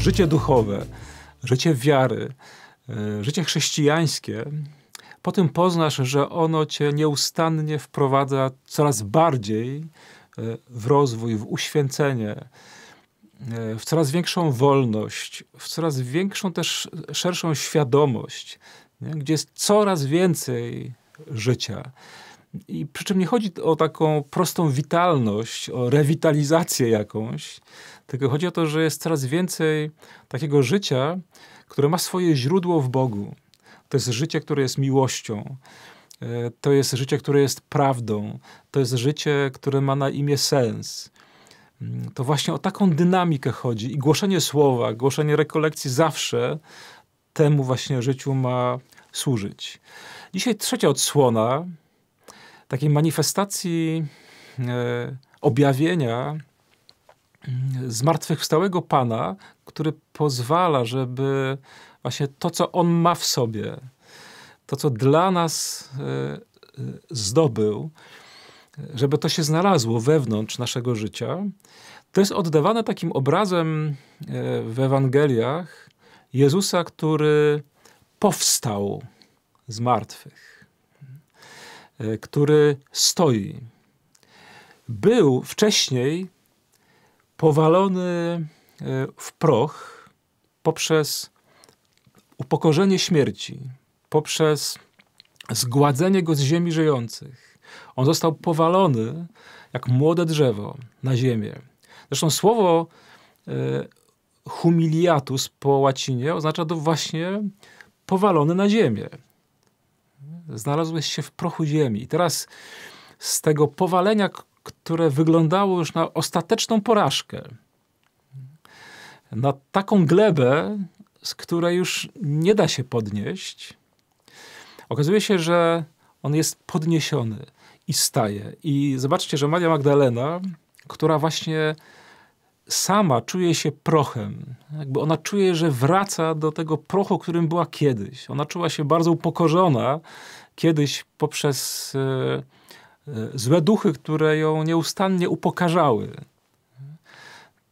życie duchowe, życie wiary, e, życie chrześcijańskie, potem poznasz, że ono cię nieustannie wprowadza coraz bardziej e, w rozwój, w uświęcenie, e, w coraz większą wolność, w coraz większą też szerszą świadomość, nie? gdzie jest coraz więcej życia. I przy czym nie chodzi o taką prostą witalność, o rewitalizację jakąś, tylko chodzi o to, że jest coraz więcej takiego życia, które ma swoje źródło w Bogu. To jest życie, które jest miłością. E, to jest życie, które jest prawdą. To jest życie, które ma na imię sens. Mm, to właśnie o taką dynamikę chodzi. I głoszenie słowa, głoszenie rekolekcji zawsze temu właśnie życiu ma służyć. Dzisiaj trzecia odsłona takiej manifestacji e, objawienia zmartwychwstałego Pana, który pozwala, żeby właśnie to, co On ma w sobie, to, co dla nas e, e, zdobył, żeby to się znalazło wewnątrz naszego życia, to jest oddawane takim obrazem e, w Ewangeliach Jezusa, który powstał z martwych, który stoi. Był wcześniej powalony e, w proch poprzez upokorzenie śmierci, poprzez zgładzenie go z ziemi żyjących. On został powalony jak młode drzewo na ziemię. Zresztą słowo e, humiliatus po łacinie oznacza to właśnie powalony na ziemię. Znalazłeś się w prochu ziemi. I teraz z tego powalenia które wyglądało już na ostateczną porażkę. Na taką glebę, z której już nie da się podnieść. Okazuje się, że on jest podniesiony i staje. I zobaczcie, że Maria Magdalena, która właśnie sama czuje się prochem, jakby ona czuje, że wraca do tego prochu, którym była kiedyś. Ona czuła się bardzo upokorzona kiedyś poprzez. Yy, E, złe duchy, które ją nieustannie upokarzały.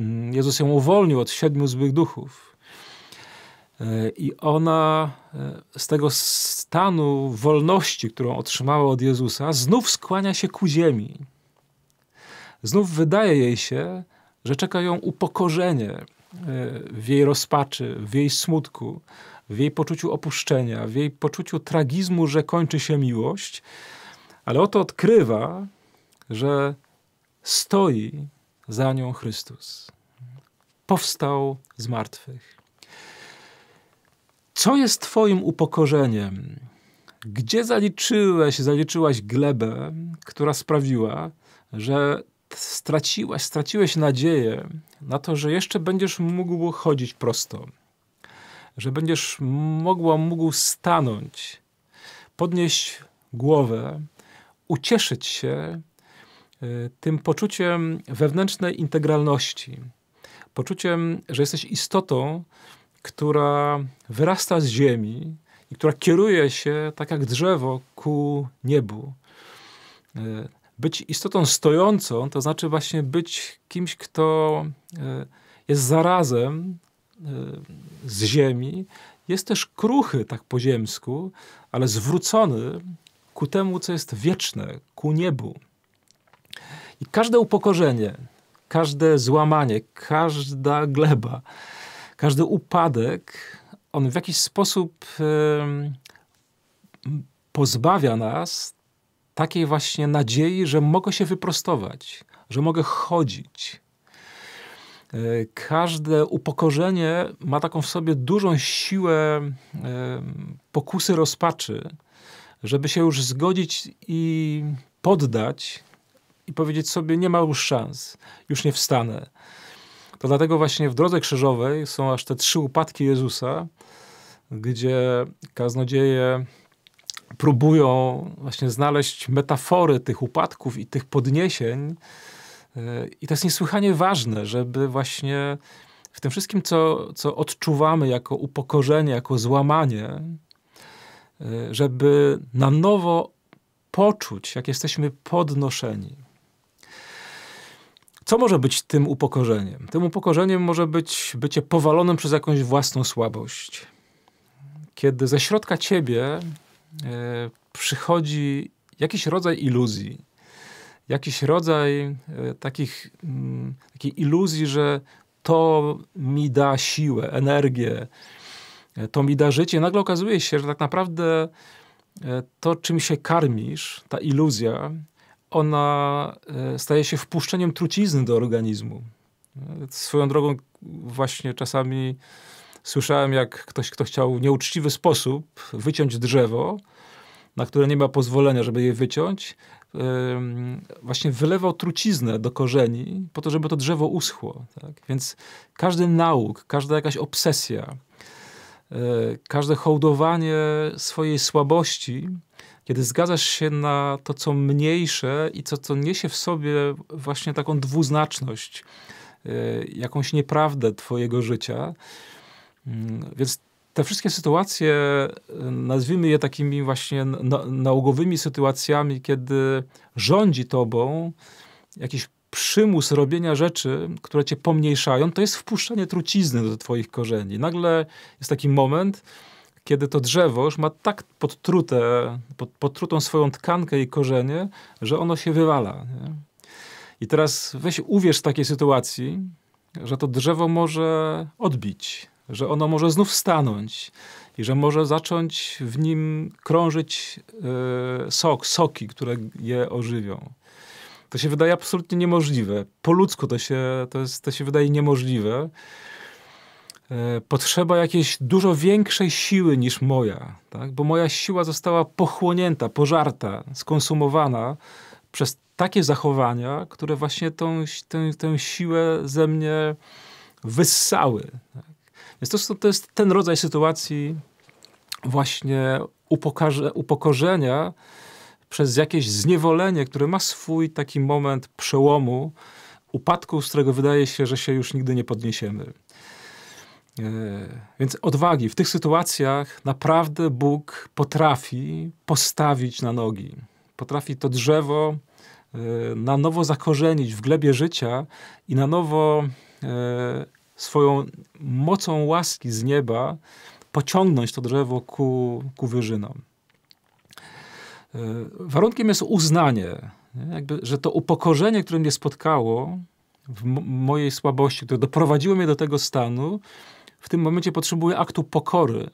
Mm, Jezus ją uwolnił od siedmiu złych duchów. E, I ona e, z tego stanu wolności, którą otrzymała od Jezusa, znów skłania się ku ziemi. Znów wydaje jej się, że czeka ją upokorzenie w jej rozpaczy, w jej smutku, w jej poczuciu opuszczenia, w jej poczuciu tragizmu, że kończy się miłość ale oto odkrywa, że stoi za nią Chrystus. Powstał z martwych. Co jest Twoim upokorzeniem? Gdzie zaliczyłeś, zaliczyłaś glebę, która sprawiła, że straciłaś, straciłeś nadzieję na to, że jeszcze będziesz mógł chodzić prosto, że będziesz mogła, mógł stanąć, podnieść głowę ucieszyć się e, tym poczuciem wewnętrznej integralności, poczuciem, że jesteś istotą, która wyrasta z ziemi i która kieruje się tak jak drzewo ku niebu. E, być istotą stojącą, to znaczy właśnie być kimś, kto e, jest zarazem z ziemi, jest też kruchy, tak po ziemsku, ale zwrócony ku temu, co jest wieczne, ku niebu. I każde upokorzenie, każde złamanie, każda gleba, każdy upadek, on w jakiś sposób pozbawia nas takiej właśnie nadziei, że mogę się wyprostować, że mogę chodzić. E, każde upokorzenie ma taką w sobie dużą siłę pokusy rozpaczy, żeby się już zgodzić i poddać i powiedzieć sobie, nie ma już szans, już nie wstanę. To dlatego właśnie w drodze krzyżowej są aż te trzy upadki Jezusa, gdzie kaznodzieje próbują właśnie znaleźć metafory tych upadków i tych podniesień. I to jest niesłychanie ważne, żeby właśnie w tym wszystkim, co, co odczuwamy jako upokorzenie, jako złamanie, Y, żeby na nowo poczuć, jak jesteśmy podnoszeni. Co może być tym upokorzeniem? Tym upokorzeniem może być bycie powalonym przez jakąś własną słabość. Kiedy ze środka ciebie y, przychodzi jakiś rodzaj iluzji, jakiś rodzaj y, takich, mm, takiej iluzji, że to mi da siłę, energię, E, to mi da życie. Nagle okazuje się, że tak naprawdę e, to, czym się karmisz, ta iluzja, ona e, staje się wpuszczeniem trucizny do organizmu. Swoją drogą właśnie czasami słyszałem, jak ktoś, kto chciał w nieuczciwy sposób wyciąć drzewo, na które nie ma pozwolenia, żeby je wyciąć, właśnie wylewał truciznę do korzeni po to, żeby to drzewo uschło. Tak? Więc każdy nauk, każda jakaś obsesja, E, każde hołdowanie swojej słabości, kiedy zgadzasz się na to, co mniejsze i co, co niesie w sobie właśnie taką dwuznaczność, e, jakąś nieprawdę twojego życia. Mm, więc te wszystkie sytuacje, e, nazwijmy je takimi właśnie nałogowymi sytuacjami, kiedy rządzi tobą jakiś przymus robienia rzeczy, które cię pomniejszają, to jest wpuszczanie trucizny do twoich korzeni. Nagle jest taki moment, kiedy to drzewo już ma tak podtrute, pod, podtrutą swoją tkankę i korzenie, że ono się wywala. Nie? I teraz weź uwierz w takiej sytuacji, że to drzewo może odbić, że ono może znów stanąć i że może zacząć w nim krążyć yy, sok, soki, które je ożywią. To się wydaje absolutnie niemożliwe. Po ludzku to się, to, jest, to się wydaje niemożliwe. E, potrzeba jakiejś dużo większej siły niż moja, tak? bo moja siła została pochłonięta, pożarta, skonsumowana przez takie zachowania, które właśnie tą, tę, tę siłę ze mnie wyssały. Tak? Więc to, to jest ten rodzaj sytuacji właśnie upokorzenia, przez jakieś zniewolenie, które ma swój taki moment przełomu, upadku, z którego wydaje się, że się już nigdy nie podniesiemy. E, więc odwagi. W tych sytuacjach naprawdę Bóg potrafi postawić na nogi. Potrafi to drzewo e, na nowo zakorzenić w glebie życia i na nowo e, swoją mocą łaski z nieba pociągnąć to drzewo ku, ku wyżynom. E, warunkiem jest uznanie, Jakby, że to upokorzenie, które mnie spotkało w mojej słabości, które doprowadziło mnie do tego stanu, w tym momencie potrzebuję aktu pokory,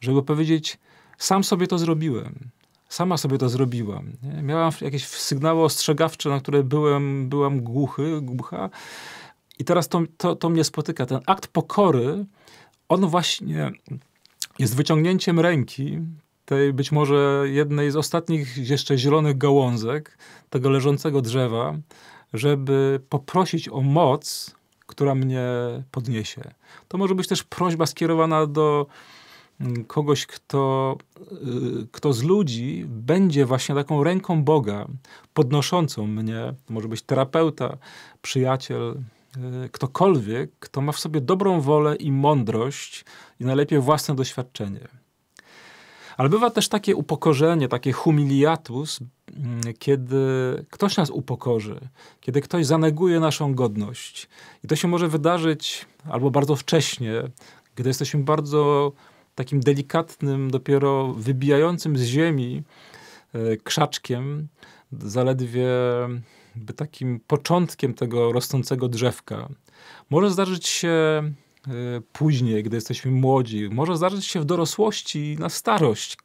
żeby powiedzieć, sam sobie to zrobiłem. Sama sobie to zrobiłam. Nie? Miałam jakieś sygnały ostrzegawcze, na które byłem, byłam głuchy, głucha. I teraz to, to, to mnie spotyka. Ten akt pokory, on właśnie jest wyciągnięciem ręki tej być może jednej z ostatnich jeszcze zielonych gałązek tego leżącego drzewa, żeby poprosić o moc, która mnie podniesie. To może być też prośba skierowana do mm, kogoś, kto, y, kto z ludzi będzie właśnie taką ręką Boga, podnoszącą mnie. To może być terapeuta, przyjaciel, y, ktokolwiek, kto ma w sobie dobrą wolę i mądrość i najlepiej własne doświadczenie. Ale bywa też takie upokorzenie, takie humiliatus, mm, kiedy ktoś nas upokorzy, kiedy ktoś zaneguje naszą godność. I to się może wydarzyć albo bardzo wcześnie, gdy jesteśmy bardzo takim delikatnym, dopiero wybijającym z ziemi e, krzaczkiem, zaledwie takim początkiem tego rosnącego drzewka. Może zdarzyć się E, później, gdy jesteśmy młodzi, może zdarzyć się w dorosłości i na starość.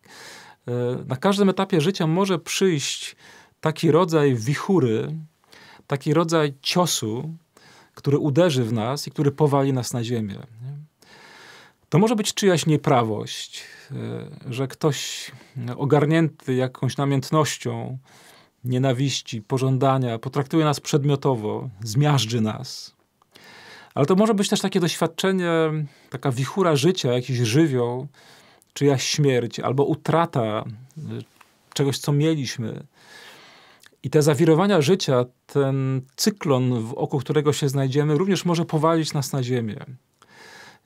E, na każdym etapie życia może przyjść taki rodzaj wichury, taki rodzaj ciosu, który uderzy w nas i który powali nas na ziemię. To może być czyjaś nieprawość, e, że ktoś ogarnięty jakąś namiętnością, nienawiści, pożądania potraktuje nas przedmiotowo, zmiażdży nas. Ale to może być też takie doświadczenie, taka wichura życia, jakiś żywioł, czyjaś śmierć, albo utrata y, czegoś, co mieliśmy. I te zawirowania życia, ten cyklon, wokół którego się znajdziemy, również może powalić nas na ziemię.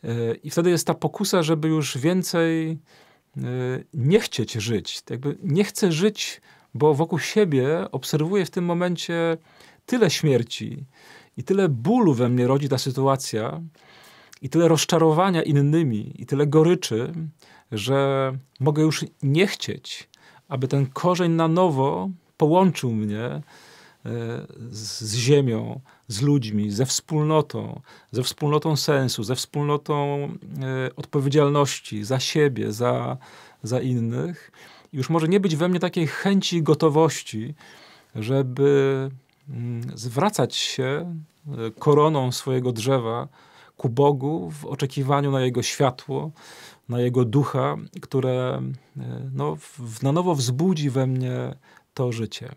Y, I wtedy jest ta pokusa, żeby już więcej y, nie chcieć żyć. Jakby nie chcę żyć, bo wokół siebie obserwuję w tym momencie tyle śmierci, i tyle bólu we mnie rodzi ta sytuacja, i tyle rozczarowania innymi, i tyle goryczy, że mogę już nie chcieć, aby ten korzeń na nowo połączył mnie e, z, ziemią, z ludźmi, ze wspólnotą, ze wspólnotą sensu, ze wspólnotą e, odpowiedzialności za siebie, za, za innych. Już może nie być we mnie takiej chęci gotowości, żeby Mm, zwracać się e, koroną swojego drzewa ku Bogu w oczekiwaniu na Jego światło, na Jego ducha, które e, no, na nowo wzbudzi we mnie to życie.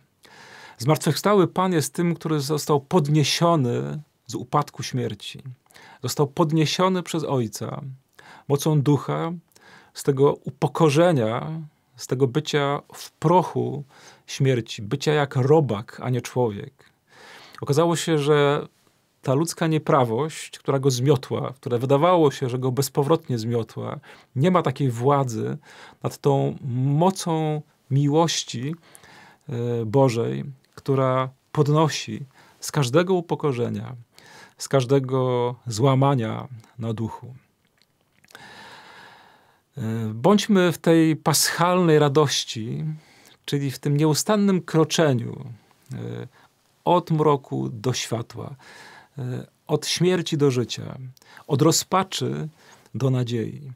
Zmartwychwstały Pan jest tym, który został podniesiony z upadku śmierci. Został podniesiony przez Ojca mocą ducha z tego upokorzenia, z tego bycia w prochu śmierci, bycia jak robak, a nie człowiek. Okazało się, że ta ludzka nieprawość, która go zmiotła, które wydawało się, że go bezpowrotnie zmiotła, nie ma takiej władzy nad tą mocą miłości e, Bożej, która podnosi z każdego upokorzenia, z każdego złamania na duchu. E, bądźmy w tej paschalnej radości, czyli w tym nieustannym kroczeniu e, od mroku do światła, e, od śmierci do życia, od rozpaczy do nadziei.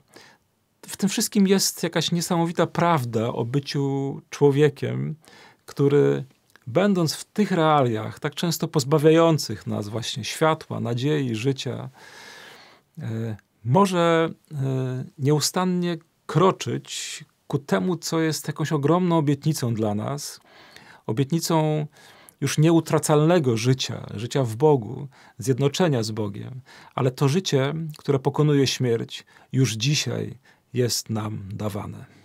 W tym wszystkim jest jakaś niesamowita prawda o byciu człowiekiem, który będąc w tych realiach, tak często pozbawiających nas właśnie światła, nadziei, życia, może e, nieustannie kroczyć ku temu, co jest jakąś ogromną obietnicą dla nas, obietnicą już nieutracalnego życia, życia w Bogu, zjednoczenia z Bogiem, ale to życie, które pokonuje śmierć, już dzisiaj jest nam dawane.